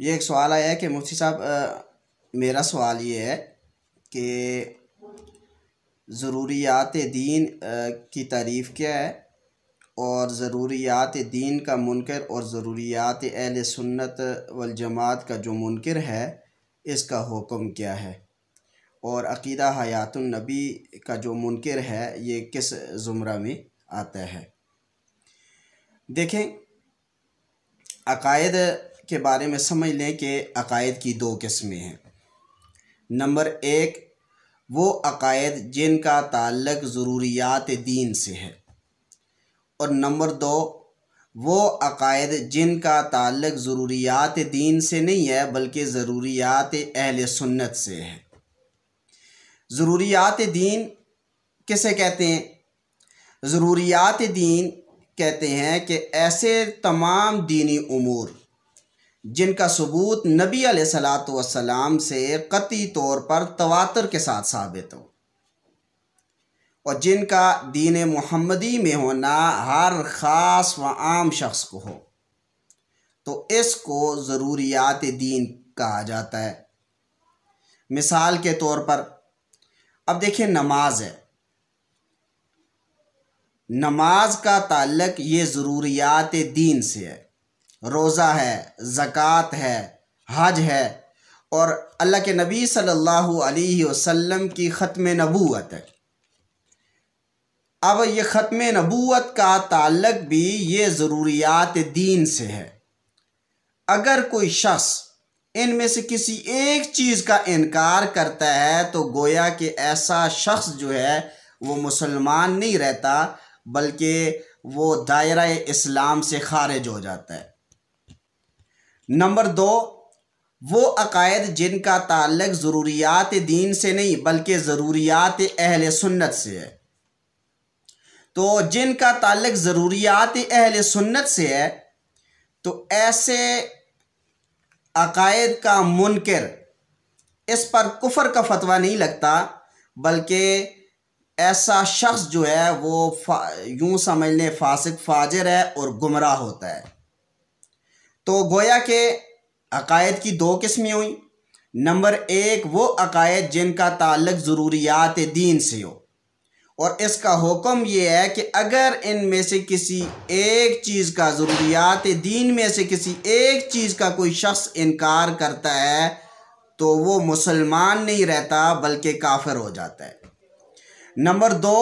ये एक सवाल आया है कि मुफ्ती साहब मेरा सवाल ये है कि ज़रूरियात दीन की तारीफ़ क्या है और ज़रूरियात दीन का मुनकर और ज़रूरियात अहल सुन्नत वलजमात का जो मुनकर है इसका हुक्म क्या है और अकीदा हयातुलनबी का जो मुनकर है ये किस ज़ुमरा में आता है देखें अकायद के बारे में समझ लें कि अकायद की दो किस्में हैं नंबर एक वो अकायद जिनका ताल्लक ज़रूरियात दीन से है और नंबर दो वो अकायद जिनका ताल्लक ज़रूरियात दीन से नहीं है बल्कि ज़रूरियात अहल सुन्नत से है ज़रूरियात दीन किसे कहते हैं ज़रूरियात दीन कहते हैं कि ऐसे तमाम दीनी अमूर जिनका सबूत नबी सलाम से कती तौर पर तवातर के साथ साबित हो और जिनका दीन मुहम्मदी में होना हर ख़ास व आम शख्स को हो तो इसको ज़रूरियात दीन कहा जाता है मिसाल के तौर पर अब देखिए नमाज है नमाज का ताल्लक ये ज़रूरियात दीन से है रोज़ा है ज़क़़त है हज है और अल्लाह के नबी सल्लल्लाहु अलैहि वसल्लम की ख़त्म नबूत है अब ये ख़त्म नबूत का ताल्लक भी ये ज़रूरियात दीन से है अगर कोई शख्स इन में से किसी एक चीज़ का इनकार करता है तो गोया कि ऐसा शख्स जो है वो मुसलमान नहीं रहता बल्कि वो दायरा इस्लाम से खारिज हो जाता है नंबर दो वो अकायद जिनका ताल्लक ज़रूरियात दीन से नहीं बल्कि ज़रूरियात अहल सुन्नत से है तो जिनका ताल्लक ज़रूरियात अहल सुन्नत से है तो ऐसे अकायद का मुनकर इस पर कुफर का फतवा नहीं लगता बल्कि ऐसा शख्स जो है वो यूँ समझ लें फासिक फाजर है और गुमराह होता है तो गोया के अकायद की दो किस्में हुई नंबर एक वो अकायद जिनका ताल्लक ज़रूरियात दीन से हो और इसका हुक्म यह है कि अगर इन में से किसी एक चीज़ का ज़रूरियात दीन में से किसी एक चीज़ का कोई शख्स इनकार करता है तो वो मुसलमान नहीं रहता बल्कि काफिर हो जाता है नंबर दो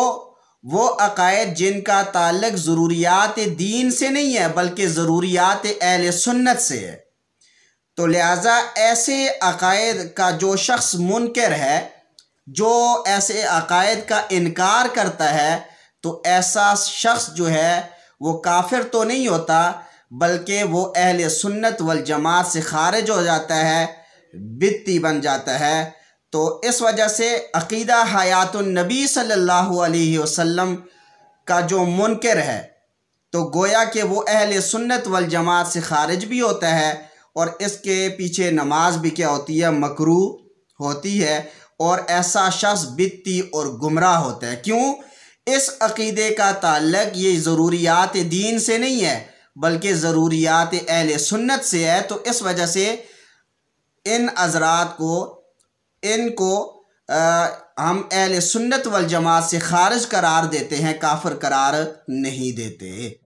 वो अकायद जिनका ताल्लक ज़रूरियात दीन से नहीं है बल्कि ज़रूरियात अहल सुन्नत से है तो लिहाजा ऐसे अकायद का जो शख्स मुनकर है जो ऐसे अकायद का इनकार करता है तो ऐसा शख्स जो है वो काफिर तो नहीं होता बल्कि वो अहल सुन्नत वल जमात से खारिज हो जाता है बित्ती बन जाता है तो इस वजह से अकीदा हयात नबी सल्लल्लाहु अलैहि वसल्लम का जो मुनकर है तो गोया कि वो अहल सुन्नत वल जमात से खारिज भी होता है और इसके पीछे नमाज भी क्या होती है मकरू होती है और ऐसा शख्स बित्ती और गुमराह होता है क्यों इस अकीदे का ताल्लक ये ज़रूरियात दीन से नहीं है बल्कि ज़रूरियात अहल सुन्नत से है तो इस वजह से इन अजरात को इनको आ, हम अहल सुन्नत वल जमात से खारिज करार देते हैं काफर करार नहीं देते